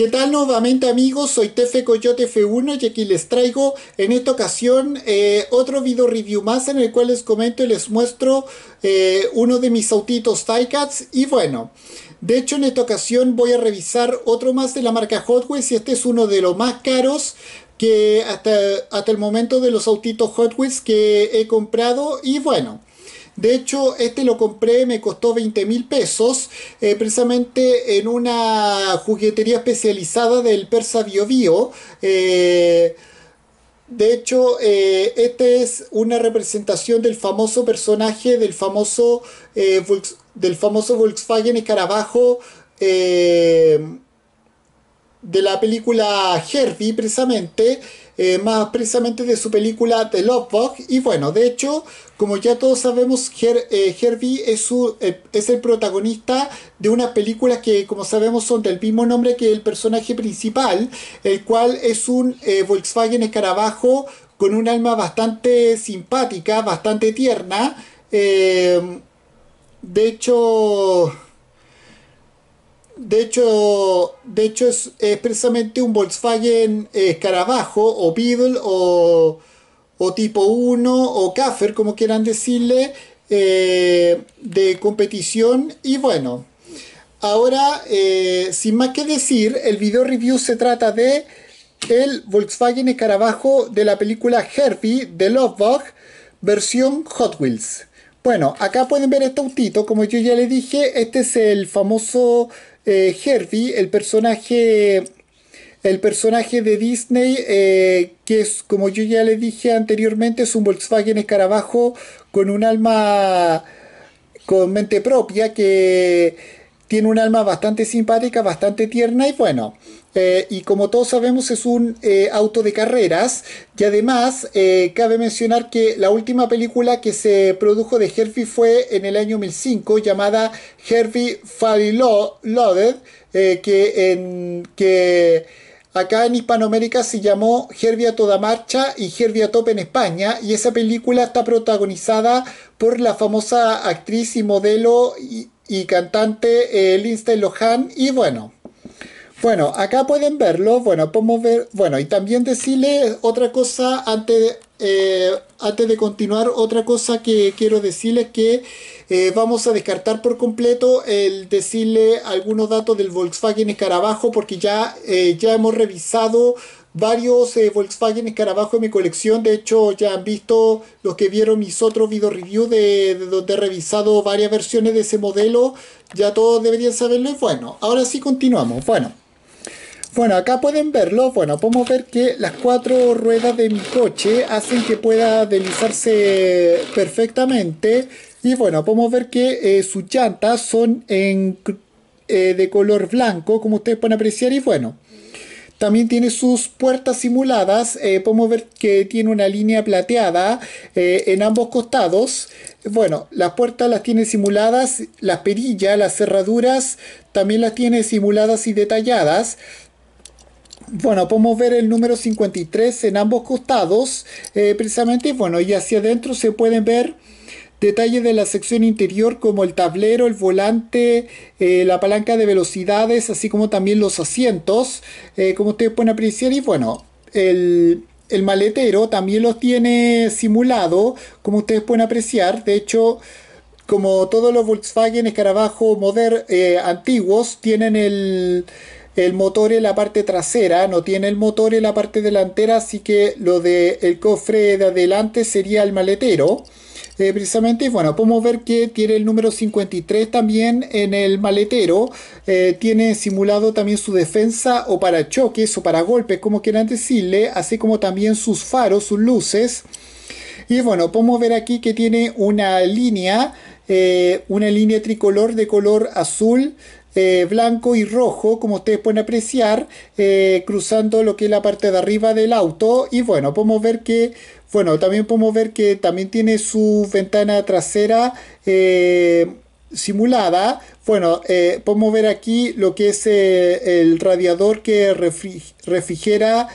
¿Qué tal nuevamente amigos? Soy Tefe Coyote F1 y aquí les traigo en esta ocasión eh, otro video review más en el cual les comento y les muestro eh, uno de mis autitos Cats y bueno... De hecho en esta ocasión voy a revisar otro más de la marca Hot Wheels y este es uno de los más caros que hasta, hasta el momento de los autitos Hot Wheels que he comprado y bueno... De hecho, este lo compré, me costó 20 mil pesos, eh, precisamente en una juguetería especializada del Persa Bio Bio. Eh, de hecho, eh, este esta es una representación del famoso personaje del famoso, del famoso Volkswagen Escarabajo de la película Herbie, precisamente, eh, más precisamente de su película The Love Bug. Y bueno, de hecho, como ya todos sabemos, eh, Herbie es, su, eh, es, el protagonista de unas películas que, como sabemos, son del mismo nombre que el personaje principal, el cual es un Volkswagen escarabajo con un alma bastante simpática, bastante tierna. de hecho de hecho, de hecho es, expresamente precisamente un Volkswagen Escarabajo o Beetle o, tipo 1 o Kaffer, como quieran decirle, eh, de competición. Y bueno, ahora, eh, sin más que decir, el video review se trata de el Volkswagen Escarabajo de la película Herbie de Lovebug, versión Hot Wheels. Bueno, acá pueden ver este autito, como yo ya le dije, este es el famoso eh, Herbie, el personaje, el personaje de Disney, eh, que es, como yo ya le dije anteriormente, es un Volkswagen escarabajo con un alma, con mente propia, que tiene un alma bastante simpática, bastante tierna y bueno. Eh, y como todos sabemos es un eh, auto de carreras y además eh, cabe mencionar que la última película que se produjo de Herbie fue en el año 2005 llamada Herbie Fully Loaded que, en, que acá en Hispanoamérica se llamó Herbie a toda marcha y Herbie a en España y esa película está protagonizada por la famosa actriz y modelo y, y cantante Lindsay Lohan y bueno bueno, acá pueden verlo. Bueno, podemos ver. Bueno, y también decirle otra cosa antes de, eh, antes de continuar. Otra cosa que quiero decirles que eh, vamos a descartar por completo el decirle algunos datos del Volkswagen Escarabajo, porque ya, eh, ya hemos revisado varios Volkswagen Escarabajo en mi colección. De hecho, ya han visto los que vieron mis otros video review de, donde he revisado varias versiones de ese modelo. Ya todos deberían saberlo. Y bueno, ahora sí continuamos. Bueno. Bueno, acá pueden verlo, bueno, podemos ver que las cuatro ruedas de mi coche hacen que pueda deslizarse perfectamente y bueno, podemos ver que eh, sus llantas son eh, de color blanco, como ustedes pueden apreciar, y bueno, también tiene sus puertas simuladas, eh, podemos ver que tiene una línea plateada en ambos costados, bueno, las puertas las tiene simuladas, las perillas, las cerraduras, también las tiene simuladas y detalladas, bueno, podemos ver el número 53 en ambos costados, eh, precisamente, bueno, y hacia adentro se pueden ver detalles de la sección interior como el tablero, el volante, eh, la palanca de velocidades, así como también los asientos, eh, como ustedes pueden apreciar, y bueno, el, maletero también los tiene simulado, como ustedes pueden apreciar. De hecho, como todos los Volkswagen Escarabajo moder antiguos, tienen el, el motor en la parte trasera, no tiene el motor en la parte delantera, así que lo del cofre de adelante sería el maletero. Eh, precisamente, bueno, podemos ver que tiene el número 53 también en el maletero. Eh, tiene simulado también su defensa o para choques o para golpes, como quieran decirle, así como también sus faros, sus luces. Y bueno, podemos ver aquí que tiene una línea, eh, una línea tricolor de color azul eh, blanco y rojo, como ustedes pueden apreciar, eh, cruzando lo que es la parte de arriba del auto. Y bueno, podemos ver que, bueno, también podemos ver que también tiene su ventana trasera eh, simulada. Bueno, podemos ver aquí lo que es el radiador que refrigera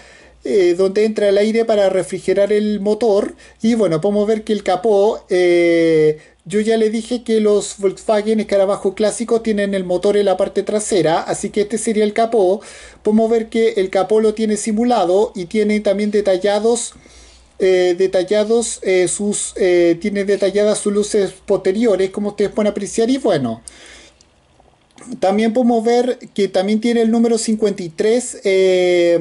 eh, donde entra el aire para refrigerar el motor. Y bueno, podemos ver que el capó, eh, yo ya le dije que los Volkswagen escarabajo clásicos tienen el motor en la parte trasera, así que este sería el capó. Podemos ver que el capó lo tiene simulado y tiene también detallados. Eh, detallados sus tiene detalladas sus luces posteriores como ustedes pueden apreciar y bueno también podemos ver que también tiene el número 53 eh,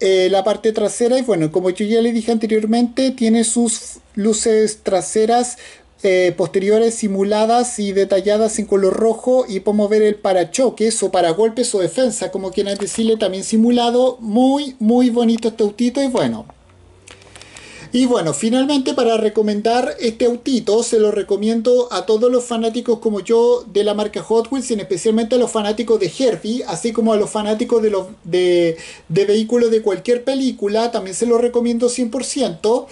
eh, la parte trasera, y bueno, como yo ya le dije anteriormente, tiene sus luces traseras eh, posteriores simuladas y detalladas en color rojo y podemos ver el parachoques o para golpes o defensa, como quieran decirle, también simulado. Muy, muy bonito este autito y bueno, y bueno, finalmente para recomendar este autito, se lo recomiendo a todos los fanáticos como yo de la marca Hot Wheels, y especialmente a los fanáticos de Herbie, así como a los fanáticos de, los, de, vehículos de cualquier película, también se lo recomiendo 100%.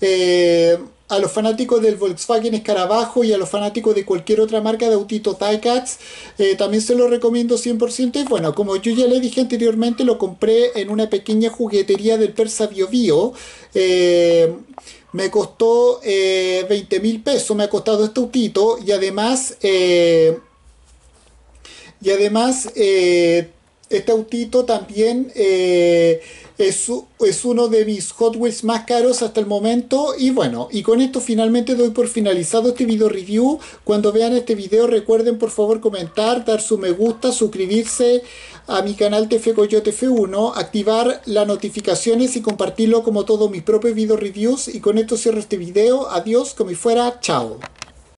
Eh, a los fanáticos del Volkswagen Escarabajo y a los fanáticos de cualquier otra marca de autito Ticats eh, también se lo recomiendo 100% y bueno como yo ya le dije anteriormente lo compré en una pequeña juguetería del Persa Bio Bio eh, me costó eh, 20 mil pesos me ha costado este autito y además eh, y además eh, este autito también eh, es, uno de mis Hot Wheels más caros hasta el momento. Y bueno, y con esto finalmente doy por finalizado este video review. Cuando vean este video recuerden por favor comentar, dar su me gusta, suscribirse a mi canal TF Coyote F1, activar las notificaciones y compartirlo como todos mis propios video reviews. Y con esto cierro este video. Adiós, como y fuera. Chao.